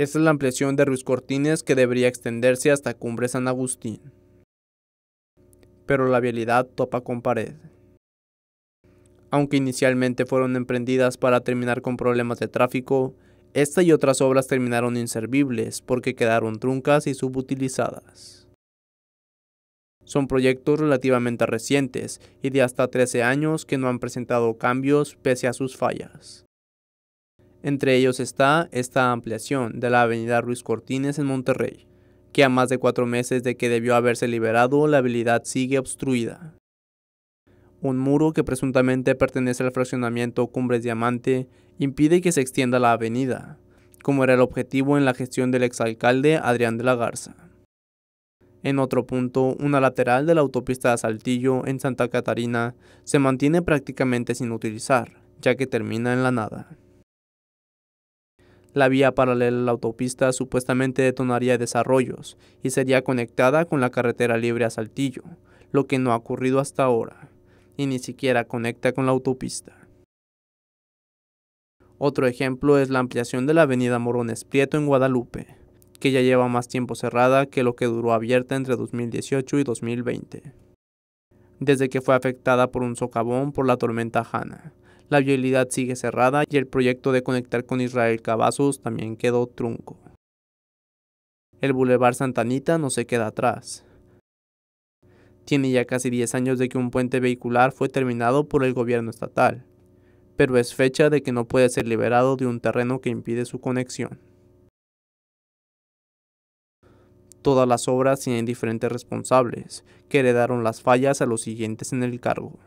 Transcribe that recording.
Esta es la ampliación de Ruiz Cortines que debería extenderse hasta Cumbre San Agustín. Pero la vialidad topa con pared. Aunque inicialmente fueron emprendidas para terminar con problemas de tráfico, esta y otras obras terminaron inservibles porque quedaron truncas y subutilizadas. Son proyectos relativamente recientes y de hasta 13 años que no han presentado cambios pese a sus fallas. Entre ellos está esta ampliación de la avenida Ruiz Cortines en Monterrey, que a más de cuatro meses de que debió haberse liberado, la habilidad sigue obstruida. Un muro que presuntamente pertenece al fraccionamiento Cumbres Diamante impide que se extienda la avenida, como era el objetivo en la gestión del exalcalde Adrián de la Garza. En otro punto, una lateral de la autopista de Saltillo en Santa Catarina se mantiene prácticamente sin utilizar, ya que termina en la nada. La vía paralela a la autopista supuestamente detonaría desarrollos y sería conectada con la carretera libre a Saltillo, lo que no ha ocurrido hasta ahora, y ni siquiera conecta con la autopista. Otro ejemplo es la ampliación de la avenida Morones Prieto en Guadalupe, que ya lleva más tiempo cerrada que lo que duró abierta entre 2018 y 2020, desde que fue afectada por un socavón por la tormenta Hanna la viabilidad sigue cerrada y el proyecto de conectar con Israel Cavazos también quedó trunco. El Boulevard Santanita no se queda atrás. Tiene ya casi 10 años de que un puente vehicular fue terminado por el gobierno estatal, pero es fecha de que no puede ser liberado de un terreno que impide su conexión. Todas las obras tienen diferentes responsables, que heredaron las fallas a los siguientes en el cargo.